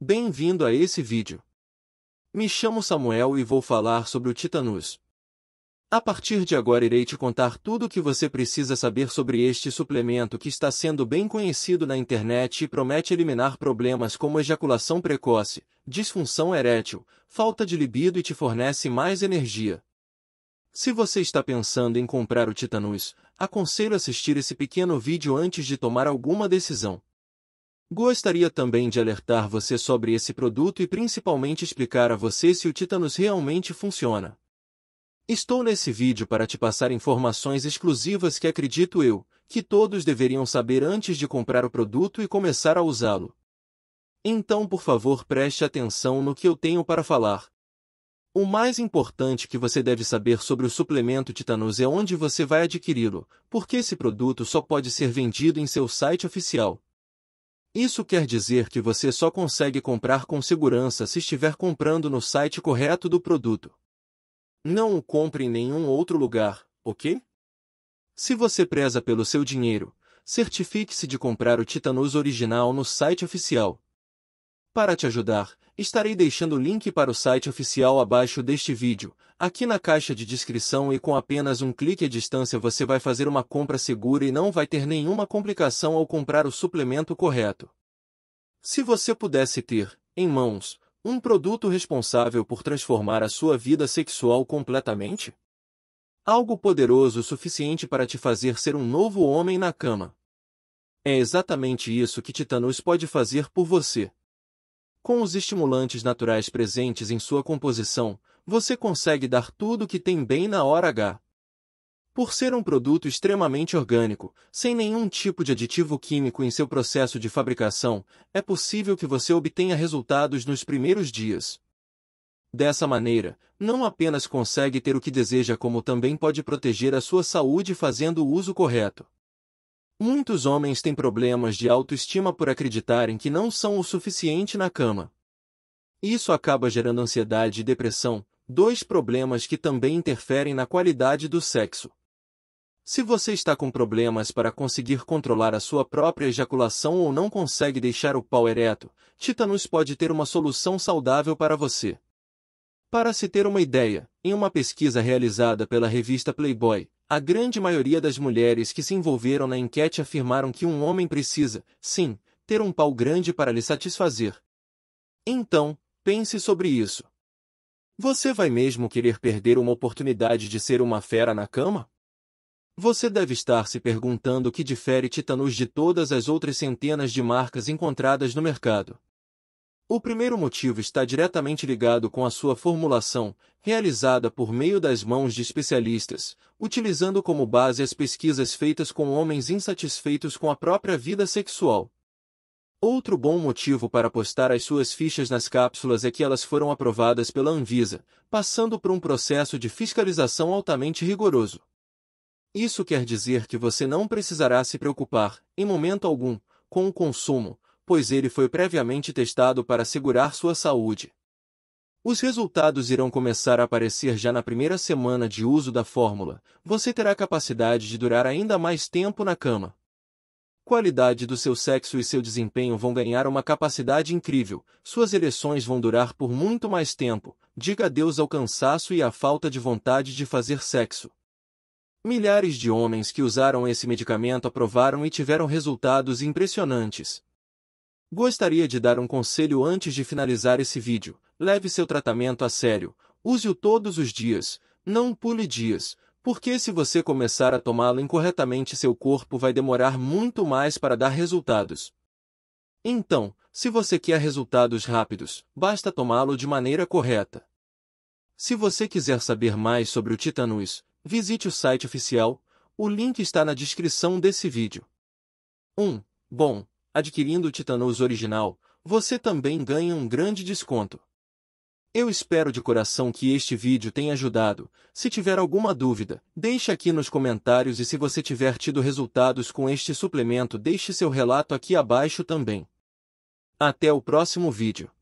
Bem-vindo a esse vídeo. Me chamo Samuel e vou falar sobre o Titanus. A partir de agora irei te contar tudo o que você precisa saber sobre este suplemento que está sendo bem conhecido na internet e promete eliminar problemas como ejaculação precoce, disfunção erétil, falta de libido e te fornece mais energia. Se você está pensando em comprar o Titanus, aconselho assistir esse pequeno vídeo antes de tomar alguma decisão. Gostaria também de alertar você sobre esse produto e principalmente explicar a você se o Titanus realmente funciona. Estou nesse vídeo para te passar informações exclusivas que acredito eu, que todos deveriam saber antes de comprar o produto e começar a usá-lo. Então, por favor, preste atenção no que eu tenho para falar. O mais importante que você deve saber sobre o suplemento Titanus é onde você vai adquiri-lo, porque esse produto só pode ser vendido em seu site oficial. Isso quer dizer que você só consegue comprar com segurança se estiver comprando no site correto do produto. Não o compre em nenhum outro lugar, ok? Se você preza pelo seu dinheiro, certifique-se de comprar o Titanus original no site oficial, para te ajudar, estarei deixando o link para o site oficial abaixo deste vídeo, aqui na caixa de descrição e com apenas um clique à distância você vai fazer uma compra segura e não vai ter nenhuma complicação ao comprar o suplemento correto. Se você pudesse ter, em mãos, um produto responsável por transformar a sua vida sexual completamente? Algo poderoso o suficiente para te fazer ser um novo homem na cama. É exatamente isso que Titanus pode fazer por você. Com os estimulantes naturais presentes em sua composição, você consegue dar tudo o que tem bem na hora H. Por ser um produto extremamente orgânico, sem nenhum tipo de aditivo químico em seu processo de fabricação, é possível que você obtenha resultados nos primeiros dias. Dessa maneira, não apenas consegue ter o que deseja, como também pode proteger a sua saúde fazendo o uso correto. Muitos homens têm problemas de autoestima por acreditarem que não são o suficiente na cama. Isso acaba gerando ansiedade e depressão, dois problemas que também interferem na qualidade do sexo. Se você está com problemas para conseguir controlar a sua própria ejaculação ou não consegue deixar o pau ereto, Titanus pode ter uma solução saudável para você. Para se ter uma ideia, em uma pesquisa realizada pela revista Playboy, a grande maioria das mulheres que se envolveram na enquete afirmaram que um homem precisa, sim, ter um pau grande para lhe satisfazer. Então, pense sobre isso. Você vai mesmo querer perder uma oportunidade de ser uma fera na cama? Você deve estar se perguntando o que difere Titanus de todas as outras centenas de marcas encontradas no mercado. O primeiro motivo está diretamente ligado com a sua formulação, realizada por meio das mãos de especialistas, utilizando como base as pesquisas feitas com homens insatisfeitos com a própria vida sexual. Outro bom motivo para postar as suas fichas nas cápsulas é que elas foram aprovadas pela Anvisa, passando por um processo de fiscalização altamente rigoroso. Isso quer dizer que você não precisará se preocupar, em momento algum, com o consumo, pois ele foi previamente testado para assegurar sua saúde. Os resultados irão começar a aparecer já na primeira semana de uso da fórmula. Você terá capacidade de durar ainda mais tempo na cama. Qualidade do seu sexo e seu desempenho vão ganhar uma capacidade incrível. Suas ereções vão durar por muito mais tempo. Diga adeus ao cansaço e à falta de vontade de fazer sexo. Milhares de homens que usaram esse medicamento aprovaram e tiveram resultados impressionantes. Gostaria de dar um conselho antes de finalizar esse vídeo. Leve seu tratamento a sério, use-o todos os dias, não pule dias, porque se você começar a tomá-lo incorretamente seu corpo vai demorar muito mais para dar resultados. Então, se você quer resultados rápidos, basta tomá-lo de maneira correta. Se você quiser saber mais sobre o Titanus, visite o site oficial, o link está na descrição desse vídeo. 1. Um, bom, adquirindo o Titanus original, você também ganha um grande desconto. Eu espero de coração que este vídeo tenha ajudado. Se tiver alguma dúvida, deixe aqui nos comentários e se você tiver tido resultados com este suplemento deixe seu relato aqui abaixo também. Até o próximo vídeo.